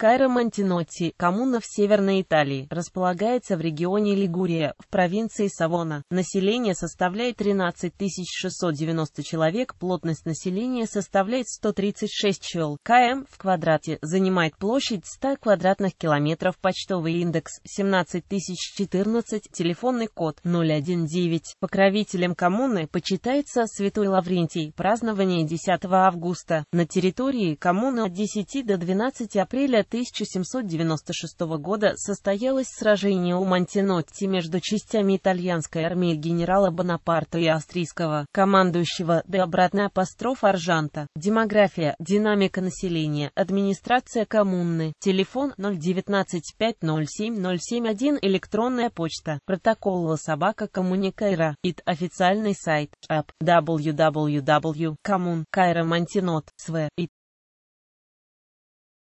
Кайра Монтинотти, коммуна в Северной Италии, располагается в регионе Лигурия, в провинции Савона. Население составляет 13 690 человек, плотность населения составляет 136 чел. КМ в квадрате занимает площадь 100 квадратных километров, почтовый индекс 17 014, телефонный код 019. Покровителем коммуны почитается Святой Лаврентий, празднование 10 августа. На территории коммуны от 10 до 12 апреля 1796 года состоялось сражение у Монтинотти между частями итальянской армии генерала Бонапарта и австрийского командующего де обратная апостроф Аржанта. Демография, динамика населения, администрация коммуны, телефон 019-507-071, электронная почта, протокол собака коммуникайра, ит официальный сайт, app, www.commun.kairomontinot.sv, ит.